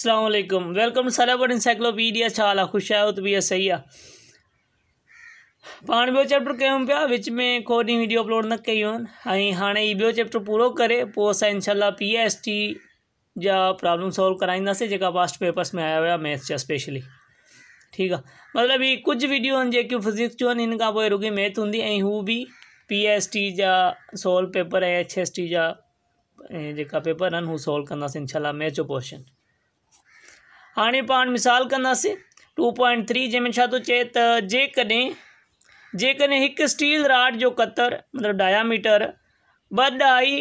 Aslam welcome to सलाबर्ड encyclopedia छाला खुश है तबीयत सही आ पाण ॿियो चैप्टर कयूं पिया विच में को वीडियो अपलोड न कई आहिनि ऐं हाणे हीउ चैप्टर पूरा करे पोइ इनशाला पी एस टी जा प्रॉब्लम सॉल्व कराईंदासीं जेका पास्ट पेपर्स में आया हुआ मैथ्स स्पेशली ठीक है मतलब ये कुछ वीडियो जो फिज़िक्स जो इन हिन मैथ हूंदी ऐं हू पी एस टी जा सॉल्व पेपर ऐं एच एस टी जहाँ जेका पेपर आहिनि हू सॉल्व कंदासीं इनशाला मैथ जो पोर्शन हाणे पाण मिसाल कंदासीं टू पॉइंट थ्री जंहिं में छा तो चए त जेकॾहिं जेकॾहिं हिकु स्टील राड जो कतरु मतिलब डायामीटर ॿ ढाई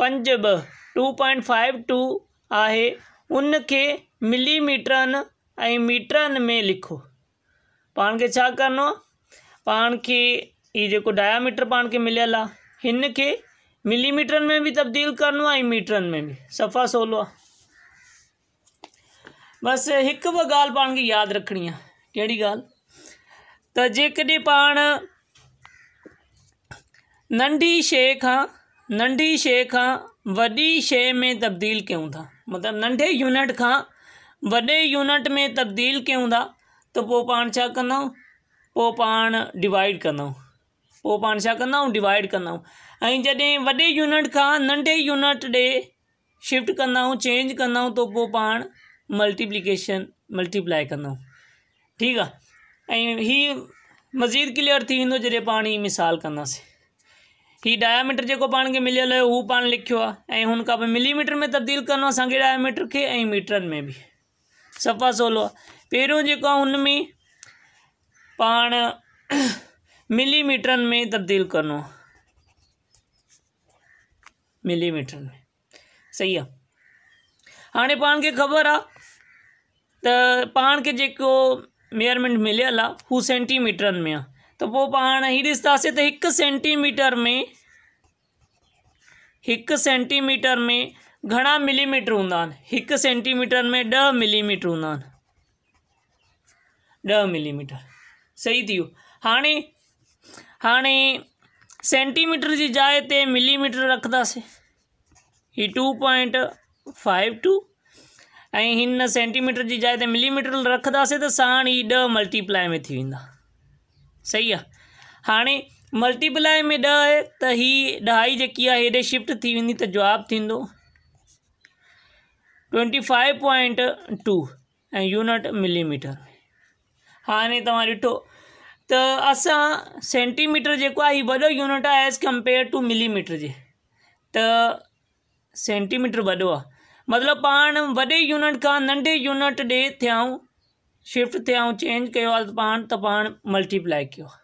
पंज ॿ टू पॉइंट फाइव टू आहे उन खे ऐं मीटरनि में लिखो पाण खे छा करणो आहे पाण खे हीउ जेको डायामीटर पाण खे मिलियल आहे हिन खे मिलीमीटरनि में बि तब्दील करिणो आहे ऐं में बि सफ़ा सवलो आहे बसि हिकु ॿ ॻाल्हि पाण खे यादि रखणी आहे कहिड़ी ॻाल्हि त जेकॾहिं पाण नंढी शइ खां नंढी शइ खां वॾी शइ में तब्दील कयूं था मतिलबु नंढे यूनिट खां वॾे यूनिट में तब्दील कयूं था त पोइ पाण छा कंदाऊं पोइ पाण डिवाइड कंदाऊं पोइ पाण छा कंदाऊं डिवाइड कंदाऊं ऐं जॾहिं वॾे यूनिट खां नंढे यूनिट ॾे शिफ्ट कंदाऊं चेंज कंदाऊं त पोइ मल्टीप्लीकेशन मल्टीप्लाए कंदुमि ठीकु आहे ऐं हीअ मज़ीद क्लिअर थी वेंदो जॾहिं पाण ई मिसाल कंदासीं हीउ डायामीटर जेको पाण खे मिलियलु हुयो हू पाण लिखियो आहे ऐं हुनखां पोइ मिलीमीटर में तब्दील करिणो आहे असांखे डायमीटर खे ऐं मीटरनि में बि सफ़ा सवलो आहे पहिरियों जेको आहे हुन में पाण मिलीमीटरनि में तब्दील करणो आहे मिलीमीटर में सही आहे हाणे पाण खे ख़बर आहे त पाण खे जेको मेयरमेंट मिलियल आहे वो सेंटीमीटरनि में आहे त पोइ पाण हीअ ॾिसंदासीं त हिकु सेंटीमीटर में एक सेंटीमीटर में घणा मिलीमीटर हूंदा एक हिकु सेंटीमीटर में ॾह मिलीमीटर हूंदा आहिनि मिलीमीटर सही थी हाँ हाणे हाणे सेंटीमीटर जी जाइ ते मिलीमीटर रखंदासीं हीअ टू पॉइंट फाइव टू ऐं हिन सेंटीमीटर जी जाइ ते मिलीमीटर रखंदासीं त साण ई ॾह मलटीप्लाए में थी वेंदा सही आहे हाणे मल्टीप्लाए में ॾह आहे त हीअ ॾही जेकी आहे हेॾे शिफ्ट थी वेंदी त जवाबु थींदो ट्वेंटी फाइव पॉइंट टू ऐं यूनिट मिलीमीटर हाणे तव्हां ॾिठो त असां सेंटीमीटर जेको आहे हीउ वॾो यूनिट आहे एज़ कंपेयर टू मिलीमीटर जे त सेंटीमीटर वॾो आहे मतिलबु पाण वॾे यूनिट खां नंढे यूनिट ॾे थियऊं शिफ्ट थियऊं चेंज कयो आहे पाण त पाण मल्टीप्लाई कयो आहे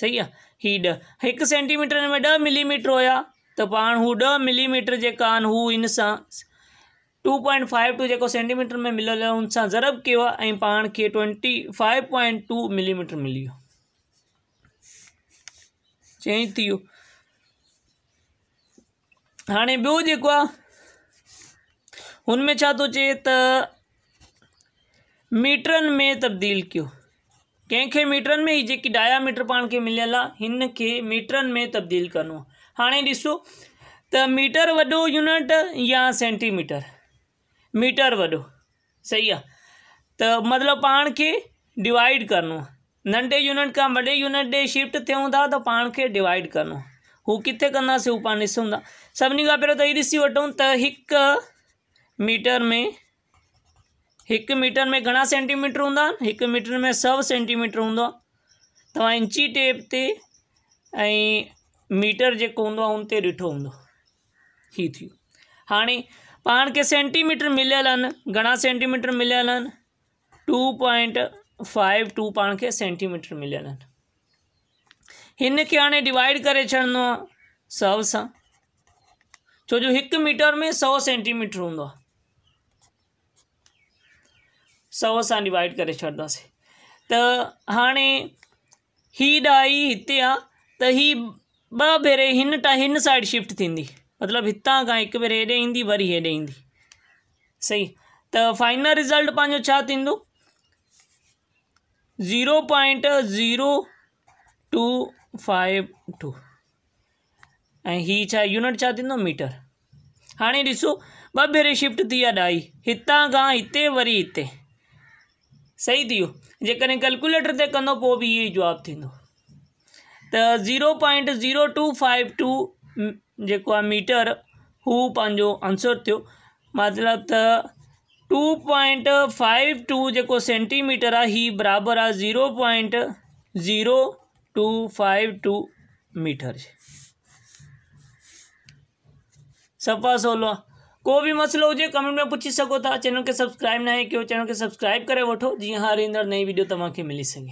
सही आहे हीअ ॾह हिकु सेंटीमीटर में ॾह मिलीमीटर हुया त पाण हू ॾह मिलीमीटर जेका आहिनि हू हिन सां टू पॉइंट फाइव टू जेको सेंटीमीटर में मिलियल आहे हुन सां ज़रब कयो आहे ऐं पाण खे twenty five point two millimetre मिली वियो चेंज थी वियो हाणे ॿियो जेको आहे उनमें तो छातो त मीटरन में तब्दील क्यों कंहिंखे मीटरनि में ही जी डायामीटर पाण खे मिलियल के मीटरन में तब्दील करिणो हाँ हाणे ॾिसो त मीटर वो यूनिट या सेंटीमीटर मीटर वो सही आ त मतिलबु पाण खे डिवाइड करिणो आहे नंढे यूनिट का वे यूनिट ॾे शिफ्ट थियूं था त पाण खे डिवाइड करो आहे किथे कंदासीं हू पाण ॾिसूं था सभिनी खां पहिरियों त हीअ ॾिसी वठूं मीटर में हिकु मीटर में घणा सेंटीमीटर हूंदा आहिनि हिकु मीटर में सौ सेंटीमीटर हूंदो आहे तव्हां इंची टेप ते ऐं मीटर जेको हूंदो आहे हुन ते ॾिठो हूंदो ही थी वियो हाणे पाण खे सेंटीमीटर मिलियल आहिनि घणा सेंटीमीटर मिलियल आहिनि टू पॉइंट फाइव टू पाण खे सेंटीमीटर मिलियल आहिनि हिन खे हाणे डिवाइड करे छॾिणो आहे सौ सां छो जो मीटर में सौ सेंटीमीटर सौ सां डिवाइड करे छॾंदासीं त हाणे ही डाई हिते आहे त हीअ ॿ भेरे हिन साइड शिफ्ट थींदी मतिलबु हितां खां हिकु भेरे हेॾे ईंदी वरी हेॾे ईंदी सही त फाइनल रिज़ल्ट पंहिंजो छा थींदो zero point zero two five two ऐं हीअ छा यूनिट छा थींदो मीटर हाणे ॾिसो ॿ भेरे शिफ्ट थी आहे ॾाई हितां खां हिते वरी हिते सही थियो जेकॾहिं कैलकुलेटर ते कंदो पोइ बि इहो ई जवाबु थींदो zero point zero two five two जो मीटर हू पंहिंजो आंसर थो मतलब टू पॉइंट फाइव टू जो सेंटीमीटर आहे हीउ बराबरि आहे zero point zero two five two metre सफ़ा सोलो કોઈ ભી મસલો હોજે કમેન્ટ મે પૂછી શકોતા ચેનલ કે સબસ્ક્રાઇબ નહી કે ચેનલ કે સબસ્ક્રાઇબ કરે વઠો જી હા રિંડર નઈ વિડિયો તમાકે મળી સકે